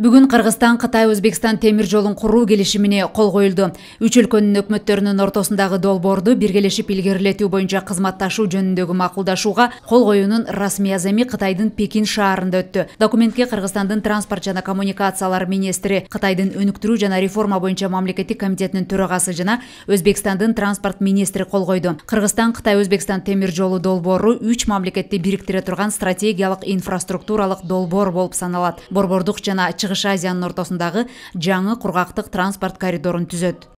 бүгүн кыргызстан кытай өзбекстан темир жолун куруу келишимине кол коюлду үч өлкөнүн өкмөттөрүнүн ортосундагы долбоорду биргелешип илгерилетүү боюнча кызматташуу жөнүндөгү макулдашууга кол коюунун расмий аземи кытайдын пекин шаарында өттү документке кыргызстандын транспорт жана коммуникациялар министри кытайдын өнүктүрүү жана реформа боюнча мамлекеттик комитетинин төрагасы жана өзбекстандын транспорт министри кол койду кыргызстан кытай өзбекстан темир жолу долбоору үч мамлекетти бириктире турган стратегиялык инфраструктуралык долбоор болуп саналат борбордук жана шығыш азияның ортасындағы жаңы құрғақтық транспорт коридорын түзөт